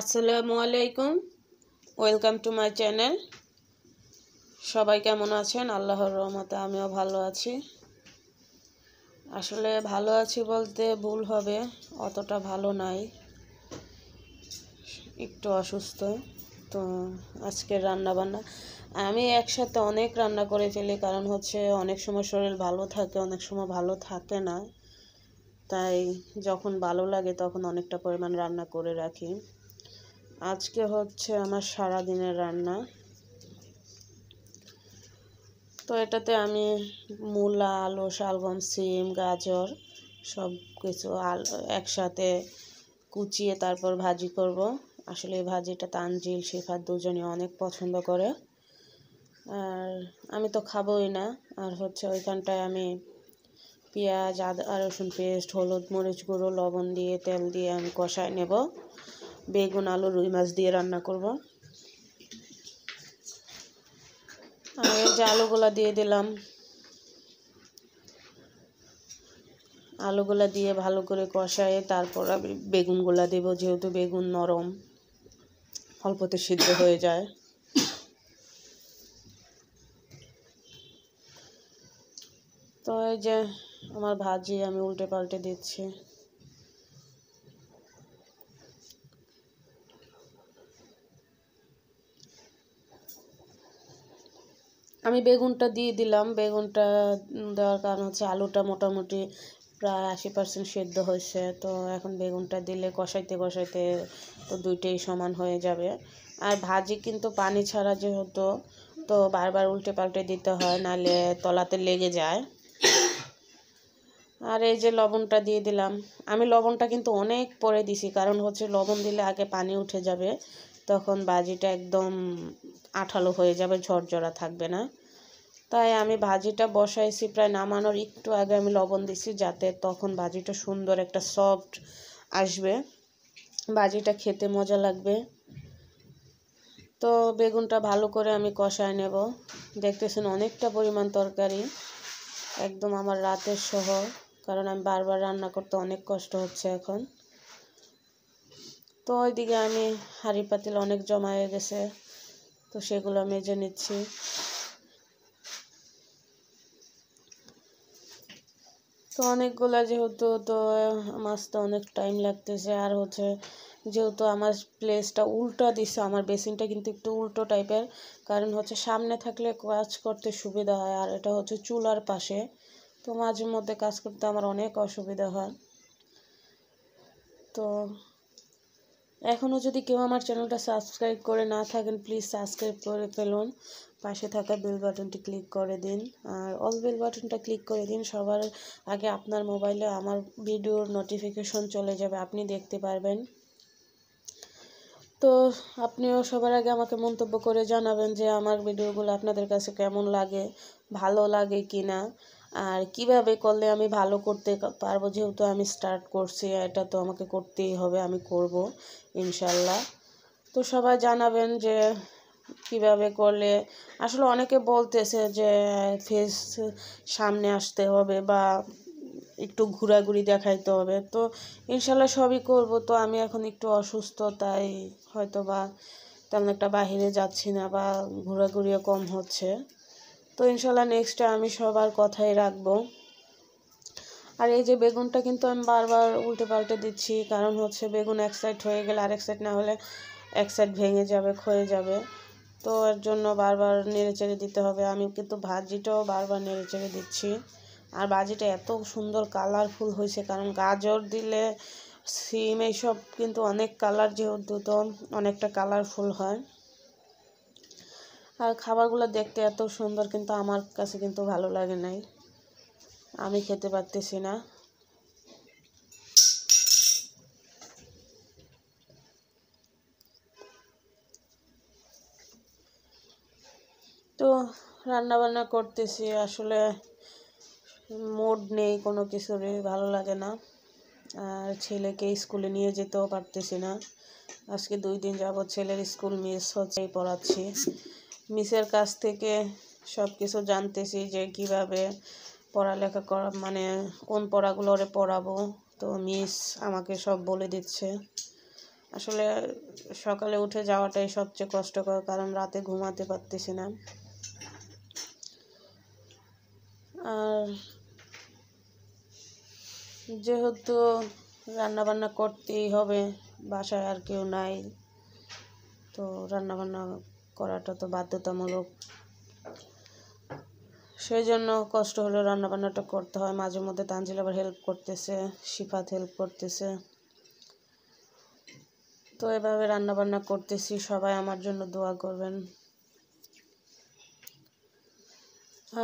আসসালামু আলাইকুম welcome to my channel সবাই কেমন আছেন আল্লাহর রহমতে আমিও ভালো আছি আসলে ভালো আছি বলতে ভুল হবে অতটা ভালো নাই একটু অসুস্থ তো আজকে বান্না আমি একসাথে অনেক রান্না করে ফেলি কারণ হচ্ছে অনেক সময় শরীর ভালো থাকে অনেক সময় ভালো থাকে না তাই যখন ভালো লাগে তখন অনেকটা পরিমাণ রান্না করে রাখি আজকে হচ্ছে আমার সারা দিনের রান্না তো এটাতে আমি মূলা আলু শালগম সিম গাজর সব কিছু আলু একসাথে কুচিয়ে তারপর ভাজি করব আসলে এই ভাজিটা তানজিল শেফার দুজনে অনেক পছন্দ করে আর আমি তো খাবই না আর হচ্ছে ওইখানটায় আমি পেঁয়াজ আদা রসুন পেস্ট হলুদ মরিচ গুঁড়ো লবণ দিয়ে তেল দিয়ে আমি কষায় নেব বেগুন আলু রুই মাছ দিয়ে রান্না করব আর এই যে আলুগুলা দিয়ে দিলাম আলুগুলা দিয়ে ভালো করে কষায়ে তারপর আমি বেগুনগুলা দেব যেহেতু বেগুন নরম অল্পতে সিদ্ধ হয়ে যায় তো এই যে আমার ভাজি আমি উল্টে পাল্টে দিচ্ছি আমি বেগুনটা দিয়ে দিলাম বেগুনটা দেওয়ার কারণ হচ্ছে আলুটা মোটামুটি প্রায় আশি পার্সেন্ট সেদ্ধ হয়েছে তো এখন বেগুনটা দিলে কষাইতে কষাইতে তো দুইটাই সমান হয়ে যাবে আর ভাজি কিন্তু পানি ছাড়া যেহেতু তো বারবার উল্টে পাল্টে দিতে হয় নাহলে তলাতে লেগে যায় আর এই যে লবণটা দিয়ে দিলাম আমি লবণটা কিন্তু অনেক পরে দিছি কারণ হচ্ছে লবণ দিলে আগে পানি উঠে যাবে তখন ভাজিটা একদম আঠালো হয়ে যাবে ঝরঝরা থাকবে না তাই আমি ভাজিটা বসাইছি প্রায় নামানোর একটু আগে আমি লবণ দিছি যাতে তখন ভাজিটা সুন্দর একটা সফট আসবে ভাজিটা খেতে মজা লাগবে তো বেগুনটা ভালো করে আমি কষায় নেব দেখতেছেন অনেকটা পরিমাণ তরকারি একদম আমার রাতের সহ কারণ আমি বারবার রান্না করতে অনেক কষ্ট হচ্ছে এখন তো ওইদিকে আমি হাঁড়ি পাতিল অনেক জমা হয়ে গেছে তো সেগুলো মেজে নিচ্ছি তো অনেকগুলো যেহেতু তো তো অনেক টাইম লাগতেছে আর হচ্ছে যেহেতু আমার প্লেসটা উল্টো দিছে আমার বেসিনটা কিন্তু একটু উল্টো টাইপের কারণ হচ্ছে সামনে থাকলে কাজ করতে সুবিধা হয় আর এটা হচ্ছে চুলার পাশে তো মাঝে মধ্যে কাজ করতে আমার অনেক অসুবিধা হয় তো এখনও যদি কেউ আমার চ্যানেলটা সাবস্ক্রাইব করে না থাকেন প্লিজ সাবস্ক্রাইব করে ফেলুন পাশে থাকা বেল বাটনটি ক্লিক করে দিন আর অল বেল বাটনটা ক্লিক করে দিন সবার আগে আপনার মোবাইলে আমার ভিডিওর নোটিফিকেশন চলে যাবে আপনি দেখতে পারবেন তো আপনিও সবার আগে আমাকে মন্তব্য করে জানাবেন যে আমার ভিডিওগুলো আপনাদের কাছে কেমন লাগে ভালো লাগে কি না আর কিভাবে করলে আমি ভালো করতে পারবো যেহেতু আমি স্টার্ট করছি এটা তো আমাকে করতেই হবে আমি করব ইনশাল্লাহ তো সবাই জানাবেন যে কিভাবে করলে আসলে অনেকে বলতেছে যে ফেস সামনে আসতে হবে বা একটু ঘোরাঘুরি দেখাইতে হবে তো ইনশাল্লাহ সবই করব তো আমি এখন একটু অসুস্থ তাই হয়তো বা তেমন একটা বাহিরে যাচ্ছি না বা ঘোরাঘুরিও কম হচ্ছে তো ইনশাল্লাহ নেক্সট আমি সবার কথাই রাখবো আর এই যে বেগুনটা কিন্তু আমি বারবার উল্টে পাল্টে দিচ্ছি কারণ হচ্ছে বেগুন এক সাইড হয়ে গেলে আর এক সাইড না হলে এক সাইড ভেঙে যাবে ক্ষয়ে যাবে তো এর জন্য বারবার নেড়েচেড়ে দিতে হবে আমি কিন্তু ভাজিটাও বারবার নেড়েচেড়ে দিচ্ছি আর ভাজিটা এত সুন্দর কালারফুল হয়েছে কারণ গাজর দিলে সিম এইসব কিন্তু অনেক কালার যেহেতু তো অনেকটা কালারফুল হয় আর খাবারগুলো দেখতে এত সুন্দর কিন্তু আমার কাছে কিন্তু ভালো লাগে নাই আমি খেতে পারতেছি না তো রান্নাবান্না করতেছি আসলে মুড নেই কোনো কিছুরই ভালো লাগে না আর ছেলেকে স্কুলে নিয়ে যেতেও পারতেছি না আজকে দুই দিন যাবো ছেলের স্কুল মিস হচ্ছে পড়াচ্ছি মিসের কাছ থেকে সব কিছু জানতেছি যে কিভাবে পড়ালেখা করা মানে কোন পড়াগুলো ওরে পড়াবো তো মিস আমাকে সব বলে দিচ্ছে আসলে সকালে উঠে যাওয়াটাই সবচেয়ে কষ্টকর কারণ রাতে ঘুমাতে পারতেছি না আর যেহেতু রান্নাবান্না করতেই হবে বাসায় আর কেউ নাই তো রান্নাবান্না করাটা তো বাধ্যতামূলক সেই জন্য কষ্ট হলেও রান্নাবান্নাটা করতে হয় মাঝে মধ্যে তানজিল আবার হেল্প করতেছে শিফাত হেল্প করতেছে তো এভাবে রান্নাবান্না করতেছি সবাই আমার জন্য দোয়া করবেন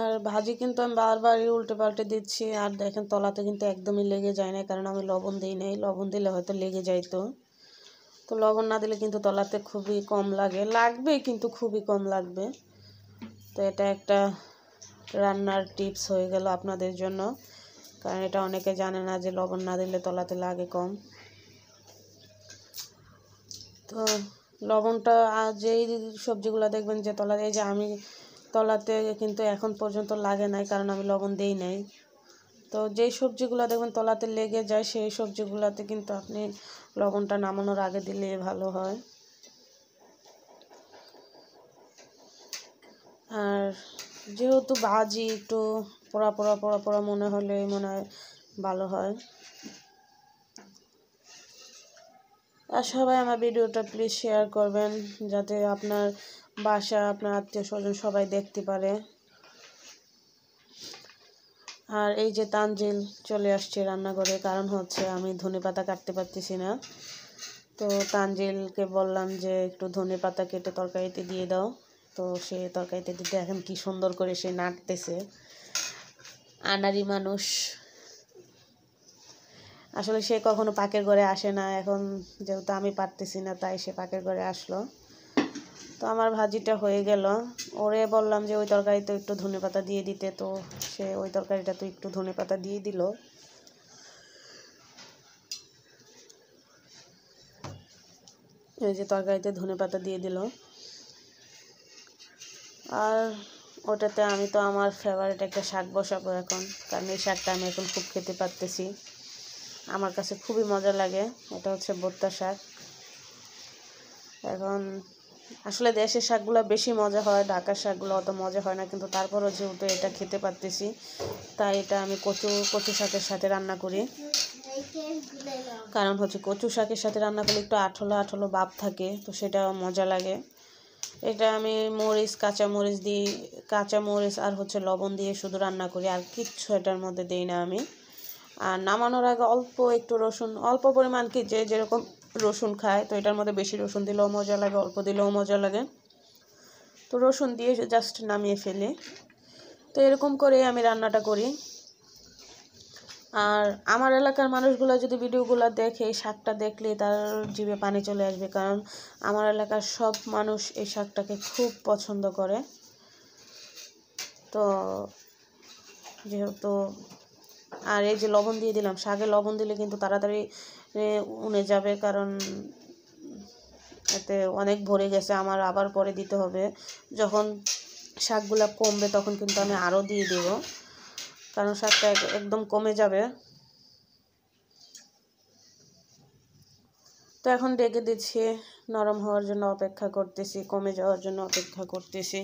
আর ভাজি কিন্তু আমি বারবারই উল্টে পাল্টে দিচ্ছি আর দেখেন তলাতে কিন্তু একদমই লেগে যায় না কারণ আমি লবণ দিই নাই লবণ দিলে হয়তো লেগে যাইতো তো লবণ না দিলে কিন্তু তলাতে খুবই কম লাগে লাগবে কিন্তু খুবই কম লাগবে তো এটা একটা রান্নার টিপস হয়ে গেল আপনাদের জন্য কারণ এটা অনেকে জানে না যে লবণ না দিলে তলাতে লাগে কম তো লবণটা যেই সবজিগুলো দেখবেন যে তলাতে এই যে আমি তলাতে কিন্তু এখন পর্যন্ত লাগে নাই কারণ আমি লবণ দিই নাই তো যেই সবজিগুলো দেখবেন তলাতে লেগে যায় সেই সবজিগুলোতে কিন্তু আপনি লবণটা নামানোর আগে দিলে ভালো হয় আর যেহেতু ভাজি একটু পোড়া পোড়া পোড়া পোড়া মনে হলে মনে হয় ভালো হয় আর সবাই আমার ভিডিওটা প্লিজ শেয়ার করবেন যাতে আপনার বাসা আপনার আত্মীয় স্বজন সবাই দেখতে পারে আর এই যে তানজিল চলে আসছে রান্নাঘরে কারণ হচ্ছে আমি ধনে পাতা কাটতে পারতেছি না তো তানজিলকে বললাম যে একটু ধনে পাতা কেটে তরকারিতে দিয়ে দাও তো সে তরকারিতে দিতে এখন কি সুন্দর করে সে নাটতেছে আনারি মানুষ আসলে সে কখনো পাকের ঘরে আসে না এখন যেহেতু আমি পারতেছি না তাই সে পাকের ঘরে আসলো তো আমার ভাজিটা হয়ে গেল ওরে বললাম যে ওই তরকারিতে একটু ধনে পাতা দিয়ে দিতে তো সে ওই তরকারিটা তো একটু ধনে পাতা দিয়ে দিল এই যে তরকারিতে ধনে পাতা দিয়ে দিল আর ওটাতে আমি তো আমার ফেভারিট একটা শাক বসাবো এখন কারণ এই শাকটা আমি এখন খুব খেতে পারতেছি আমার কাছে খুবই মজা লাগে এটা হচ্ছে বোত্তা শাক এখন আসলে দেশের শাকগুলো বেশি মজা হয় ঢাকার শাকগুলো অত মজা হয় না কিন্তু তারপরও যেহেতু এটা খেতে পারতেছি তাই এটা আমি কচু কচু শাকের সাথে রান্না করি কারণ হচ্ছে কচু শাকের সাথে রান্না করলে একটু আঠলো আঠলো ভাব থাকে তো সেটা মজা লাগে এটা আমি মরিচ কাঁচা মরিচ দিই কাঁচা মরিচ আর হচ্ছে লবণ দিয়ে শুধু রান্না করি আর কিচ্ছু এটার মধ্যে দিই না আমি আর নামানোর আগে অল্প একটু রসুন অল্প পরিমাণ কি যে যেরকম রসুন খায় তো এটার মধ্যে বেশি রসুন দিলেও মজা লাগে অল্প দিলেও মজা লাগে তো রসুন দিয়ে জাস্ট নামিয়ে ফেলি তো এরকম করে আমি রান্নাটা করি আর আমার এলাকার মানুষগুলো যদি ভিডিওগুলো দেখে এই শাকটা দেখলে তার জিভে পানি চলে আসবে কারণ আমার এলাকার সব মানুষ এই শাকটাকে খুব পছন্দ করে তো যেহেতু আর এই যে লবণ দিয়ে দিলাম শাকে লবণ দিলে কিন্তু তাড়াতাড়ি উনে যাবে কারণ এতে অনেক ভরে গেছে আমার আবার পরে দিতে হবে যখন শাকগুলো কমবে তখন কিন্তু আমি আরও দিয়ে দেব কারণ শাকটা একদম কমে যাবে তো এখন ডেকে দিচ্ছি নরম হওয়ার জন্য অপেক্ষা করতেছি কমে যাওয়ার জন্য অপেক্ষা করতেছি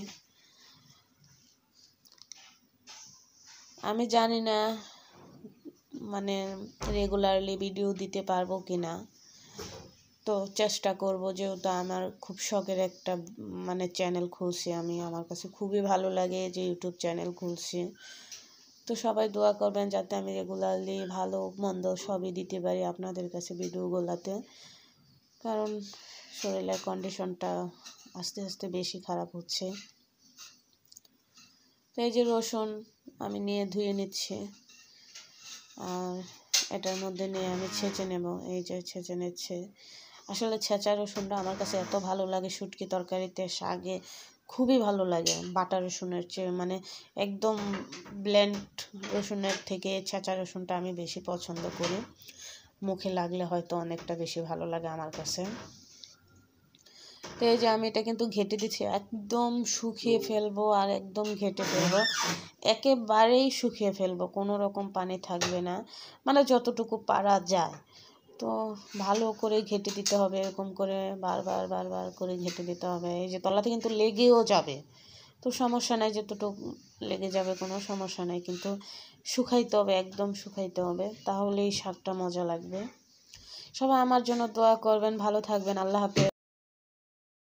আমি জানি না মানে রেগুলারলি ভিডিও দিতে পারবো কি না তো চেষ্টা করব যেহেতু আমার খুব শখের একটা মানে চ্যানেল খুলছি আমি আমার কাছে খুবই ভালো লাগে যে ইউটিউব চ্যানেল খুলছি তো সবাই দোয়া করবেন যাতে আমি রেগুলারলি ভালো মন্দ সবই দিতে পারি আপনাদের কাছে ভিডিওগুলোতে কারণ শরীরের কন্ডিশনটা আস্তে আস্তে বেশি খারাপ হচ্ছে তো এই যে রসুন আমি নিয়ে ধুয়ে নিচ্ছি আর এটার মধ্যে নিয়ে আমি ছেঁচে নেব এই যে ছেঁচে নিচ্ছে আসলে ছেঁচা রসুনটা আমার কাছে এত ভালো লাগে সুটকি তরকারিতে শাগে খুবই ভালো লাগে বাটা রসুনের চেয়ে মানে একদম ব্ল্যান্ড রসুনের থেকে ছেঁচা রসুনটা আমি বেশি পছন্দ করি মুখে লাগলে হয়তো অনেকটা বেশি ভালো লাগে আমার কাছে তো এই যে আমি এটা কিন্তু ঘেটে দিচ্ছি একদম শুকিয়ে ফেলবো আর একদম ঘেটে ফেলবো একেবারেই শুকিয়ে ফেলবো কোনো রকম পানি থাকবে না মানে যতটুকু পারা যায় তো ভালো করে ঘেটে দিতে হবে এরকম করে বারবার বারবার করে ঘেটে দিতে হবে এই যে তলাতে কিন্তু লেগেও যাবে তো সমস্যা নাই যতটুকু লেগে যাবে কোনো সমস্যা নাই কিন্তু শুকাইতে হবে একদম শুকাইতে হবে তাহলেই শাকটা মজা লাগবে সবাই আমার জন্য দোয়া করবেন ভালো থাকবেন আল্লাহ হাফেজ